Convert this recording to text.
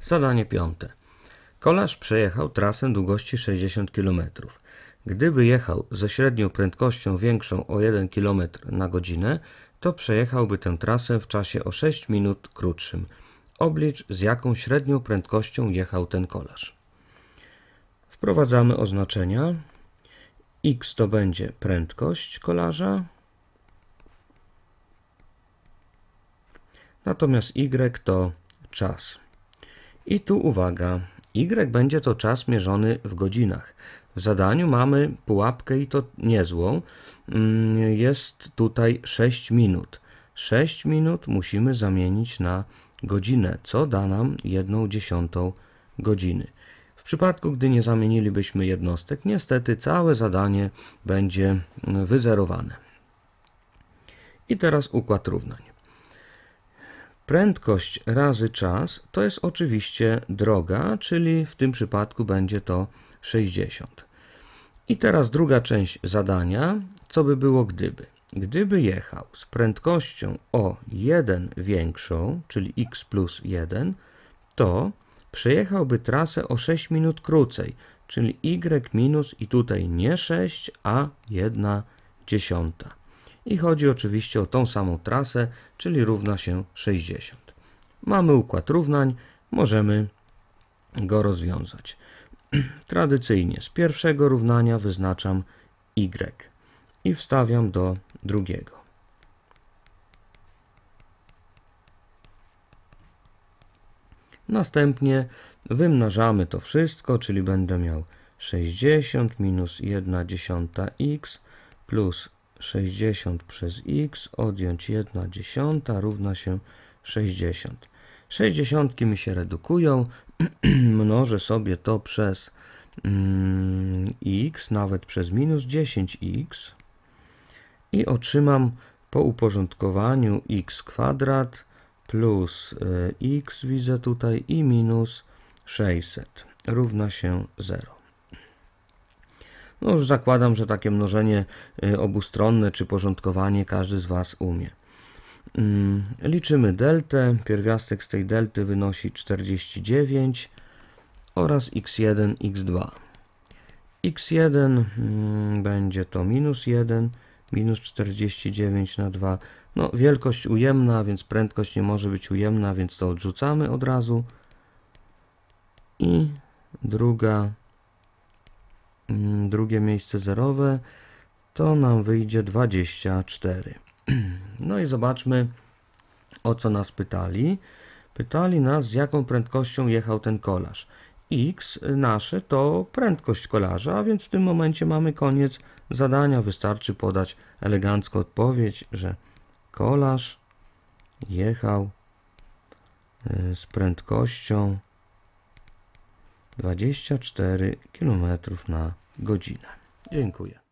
Zadanie piąte. Kolarz przejechał trasę długości 60 km. Gdyby jechał ze średnią prędkością większą o 1 km na godzinę, to przejechałby tę trasę w czasie o 6 minut krótszym. Oblicz z jaką średnią prędkością jechał ten kolarz. Wprowadzamy oznaczenia. X to będzie prędkość kolarza, natomiast Y to czas. I tu uwaga, y będzie to czas mierzony w godzinach. W zadaniu mamy pułapkę i to niezłą. Mm, jest tutaj 6 minut. 6 minut musimy zamienić na godzinę, co da nam 1 dziesiątą godziny. W przypadku, gdy nie zamienilibyśmy jednostek, niestety całe zadanie będzie wyzerowane. I teraz układ równań. Prędkość razy czas to jest oczywiście droga, czyli w tym przypadku będzie to 60. I teraz druga część zadania, co by było gdyby. Gdyby jechał z prędkością o 1 większą, czyli x plus 1, to przejechałby trasę o 6 minut krócej, czyli y minus i tutaj nie 6, a 1 dziesiąta i chodzi oczywiście o tą samą trasę, czyli równa się 60. Mamy układ równań, możemy go rozwiązać. Tradycyjnie z pierwszego równania wyznaczam y i wstawiam do drugiego. Następnie wymnażamy to wszystko, czyli będę miał 60 minus 1 dziesiąta x plus 60 przez x odjąć 1 dziesiąta równa się 60. 60 mi się redukują, mnożę sobie to przez mm, x, nawet przez minus 10x i otrzymam po uporządkowaniu x kwadrat plus e, x widzę tutaj i minus 600 równa się 0. No już zakładam, że takie mnożenie y, obustronne czy porządkowanie każdy z Was umie. Mm, liczymy deltę. Pierwiastek z tej delty wynosi 49 oraz x1, x2. x1 będzie to minus 1, minus 49 na 2. No, wielkość ujemna, więc prędkość nie może być ujemna, więc to odrzucamy od razu. I druga Mm, drugie miejsce zerowe, to nam wyjdzie 24. No i zobaczmy, o co nas pytali. Pytali nas, z jaką prędkością jechał ten kolarz. X nasze to prędkość kolarza, a więc w tym momencie mamy koniec zadania. Wystarczy podać elegancko odpowiedź, że kolarz jechał y, z prędkością 24 km na godzinę. Dziękuję.